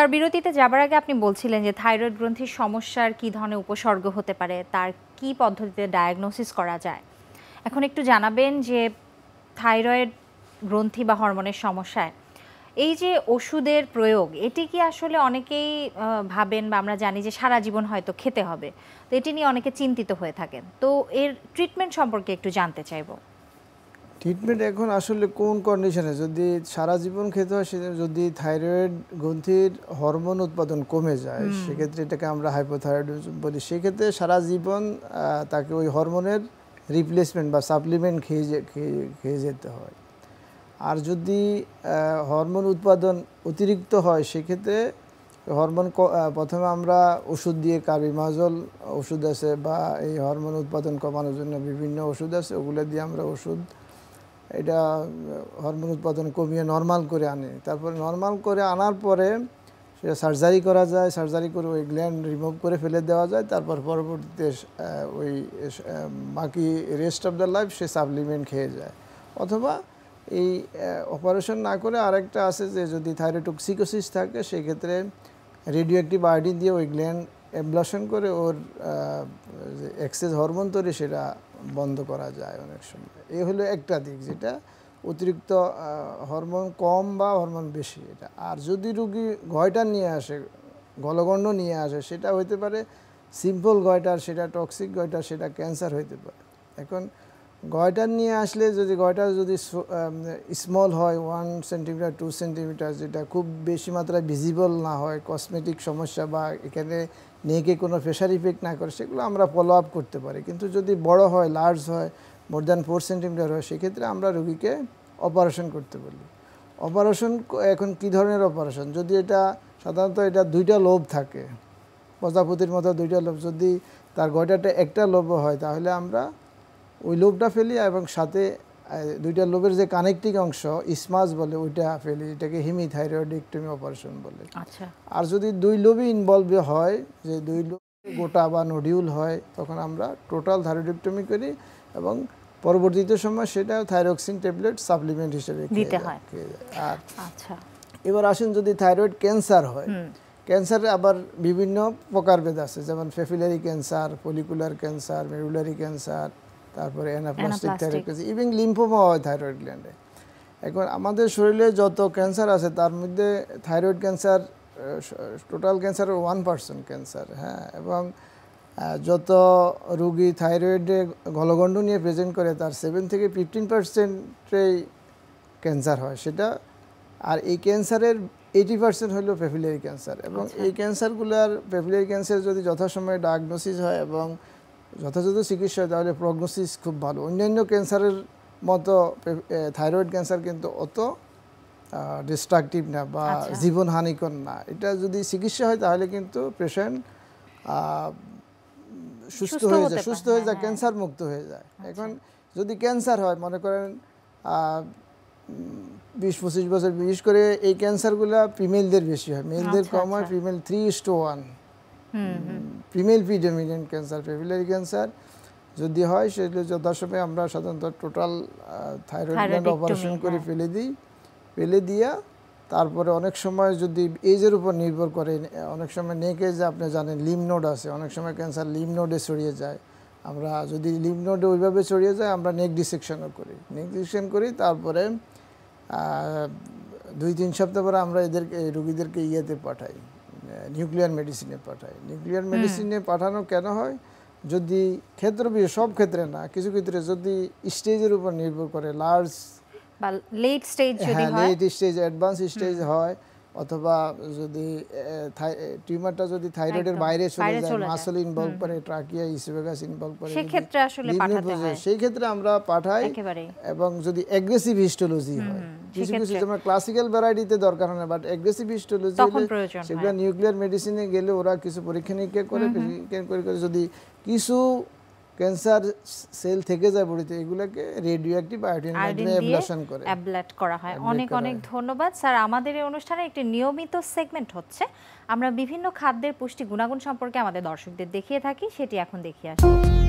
তার বিরতিতে যাবার আগে আপনি বলছিলেন যে থাইরয়েড গ্রন্থির সমস্যার কি ধরনের উপসর্গ হতে পারে তার কি পদ্ধতিতে ডায়াগনোসিস করা যায় এখন একটু জানাবেন যে থাইরয়েড গ্রন্থি বা হরমোনের সমস্যায় এই যে ওষুধের প্রয়োগ এটি কি আসলে অনেকেই ভাবেন বা আমরা জানি যে সারা জীবন হয়তো খেতে হবে তো এটি নিয়ে অনেকে চিন্তিত হয়ে থাকেন তো এর ট্রিটমেন্ট সম্পর্কে একটু জানতে চাইবো ট্রিটমেন্ট এখন আসলে কোন কন্ডিশনে যদি সারা জীবন খেতে হয় সে যদি থাইরয়েড গ্রন্থির হরমোন উৎপাদন কমে যায় সেক্ষেত্রে এটাকে আমরা হাইপোথাইরয়েড বলি সেক্ষেত্রে সারা জীবন তাকে ওই হরমোনের রিপ্লেসমেন্ট বা সাপ্লিমেন্ট খেয়ে খেয়ে যেতে হয় আর যদি হরমোন উৎপাদন অতিরিক্ত হয় সেক্ষেত্রে হরমোন প্রথমে আমরা ওষুধ দিয়ে কার্বিমাজল ওষুধ আছে বা এই হরমোন উৎপাদন কমানোর জন্য বিভিন্ন ওষুধ আছে ওগুলো দিয়ে আমরা ওষুধ এটা হরমোন উৎপাদন কমিয়ে নর্মাল করে আনে তারপরে নর্মাল করে আনার পরে সেটা সার্জারি করা যায় সার্জারি করে ওই গ্ল্যান্ড রিমুভ করে ফেলে দেওয়া যায় তারপর পরবর্তীতে ওই বাকি রেস্ট অফ দ্য লাইফ সে সাপ্লিমেন্ট খেয়ে যায় অথবা এই অপারেশন না করে আরেকটা আছে যে যদি থাইরোটক্সিকোসিস থাকে সেক্ষেত্রে রেডিও একটি বায়োডিন দিয়ে ওই গ্ল্যান্ড অ্যাবলাশন করে ওর যে এক্সেস হরমোন তৈরি সেটা বন্ধ করা যায় অনেক সময় এই হলো একটা দিক যেটা অতিরিক্ত হরমোন কম বা হরমোন বেশি এটা আর যদি রুগী গয়টার নিয়ে আসে গলগণ্ড নিয়ে আসে সেটা হইতে পারে সিম্পল গয়টার সেটা টক্সিক গয়টার সেটা ক্যান্সার হইতে পারে এখন গয়টার নিয়ে আসলে যদি গয়টা যদি স্মল হয় ওয়ান সেন্টিমিটার টু সেন্টিমিটার যেটা খুব বেশি মাত্রায় ভিজিবল না হয় কসমেটিক সমস্যা বা এখানে নেকে কোনো ফেশার ইফেক্ট না করে সেগুলো আমরা ফলো আপ করতে পারি কিন্তু যদি বড় হয় লার্জ হয় মোর দ্যান ফোর সেন্টিমিটার হয় সেক্ষেত্রে আমরা রুগীকে অপারেশন করতে বলি অপারেশন এখন কি ধরনের অপারেশন যদি এটা সাধারণত এটা দুইটা লোভ থাকে প্রজাপতির মতো দুইটা লোভ যদি তার গয়টাটা একটা লোভ হয় তাহলে আমরা ওই লোভটা ফেলি এবং সাথে দুইটা লোভের যে কানেক্টিং অংশ ইসমাস বলে ওইটা ফেলি এটাকে হিমি থাইরয়েডেক্টমি অপারেশন বলে আচ্ছা। আর যদি দুই লোভই ইনভলভ হয় যে দুই লোভ গোটা বা নডিউল হয় তখন আমরা টোটাল থাইরয়েডেক্টমি করি এবং পরবর্তীতে সময় সেটা থাইরক্সিন ট্যাবলেট সাপ্লিমেন্ট হিসেবে আর আচ্ছা এবার আসেন যদি থাইরয়েড ক্যান্সার হয় ক্যান্সার আবার বিভিন্ন প্রকারভেদ আছে যেমন papillary cancer follicular cancer medullary cancer তারপরে অ্যানাপ্লাস্টিক থাইরয়েড ইভিন হয় থাইরয়েড গ্ল্যান্ডে এখন আমাদের শরীরে যত ক্যান্সার আছে তার মধ্যে thyroid cancer total cancer one percent cancer হ্যাঁ এবং যত রুগী থাইরয়েডে গলগণ্ড নিয়ে প্রেজেন্ট করে তার সেভেন থেকে ফিফটিন পার্সেন্টেই ক্যান্সার হয় সেটা আর এই ক্যান্সারের এইটি পার্সেন্ট হলো পেফিলিয়ারি ক্যান্সার এবং আচ্ছা। এই ক্যান্সারগুলোর পেফিলিয়ারি ক্যান্সার যদি যথাসময়ে ডায়াগনোসিস হয় এবং যথাযথ চিকিৎসা তাহলে প্রগনোসিস খুব ভালো অন্যান্য ক্যান্সারের মতো থাইরয়েড ক্যান্সার কিন্তু অত ডিস্ট্রাকটিভ না বা আচ্ছা। হানিকর না এটা যদি চিকিৎসা হয় তাহলে কিন্তু পেশেন্ট সুস্থ হয়ে যায় সুস্থ হয়ে যায় ক্যান্সার হ্যাঁ। মুক্ত হয়ে যায় আচ্ছা। এখন যদি ক্যান্সার হয় মনে করেন বিশ পঁচিশ বছর বিশেষ করে এই ক্যান্সারগুলো ফিমেলদের বেশি হয় মেলদের আচ্ছা, কম হয় female three is to one female predominant cancer papillary cancer যদি হয় সেগুলো যথাসময়ে আমরা সাধারণত টোটাল থাইরয়েড অপারেশন করে হ্যাঁ। ফেলে দিই ফেলে দিয়া তারপরে অনেক সময় যদি এজের উপর নির্ভর করে অনেক সময় নেকে যে আপনি জানেন লিমনোড আছে অনেক সময় ক্যান্সার লিমনোডে ছড়িয়ে যায় আমরা যদি লিমনোডে ওইভাবে ছড়িয়ে যায় আমরা নেক ডিসেকশনও করি নেক ডিসেকশন করি তারপরে দুই তিন সপ্তাহ পরে আমরা এদেরকে রুগীদেরকে ইয়েতে পাঠাই নিউক্লিয়ার মেডিসিনে পাঠায় নিউক্লিয়ার মেডিসিনে পাঠানো কেন হয় যদি ক্ষেত্র সব ক্ষেত্রে না কিছু ক্ষেত্রে যদি স্টেজের উপর নির্ভর করে লার্জ লেট স্টেজ যদি হ্যাঁ, হয় লেট স্টেজ অ্যাডভান্স স্টেজ হয় অথবা যদি টিউমারটা যদি থাইরয়েডের বাইরে চলে যায় মাসল ইনভলভ করে ট্রাকিয়া ইসোফেগাস ইনভলভ করে সেই ক্ষেত্রে আসলে পাঠাতে হয় সেই ক্ষেত্রে আমরা পাঠাই এবং যদি অ্যাগ্রেসিভ হিস্টোলজি হয় কিছু কিছু যেমন ক্লাসিক্যাল ভ্যারাইটিতে দরকার হয় না বাট অ্যাগ্রেসিভ হিস্টোলজি সেগুলো নিউক্লিয়ার মেডিসিনে গেলে ওরা কিছু পরীক্ষা নিরীক্ষা করে পরীক্ষা করে যদি কিছু ক্যান্সার সেল থেকে যায় বডিতে এগুলোকে রেডিও অ্যাক্টিভ আয়োডিন অ্যাবলেশন করে অ্যাবলেট করা হয় অনেক অনেক ধন্যবাদ স্যার আমাদের এই অনুষ্ঠানে একটি নিয়মিত সেগমেন্ট হচ্ছে আমরা বিভিন্ন খাদ্যের পুষ্টি গুণাগুণ সম্পর্কে আমাদের দর্শকদের দেখিয়ে থাকি সেটি এখন দেখিয়ে আসি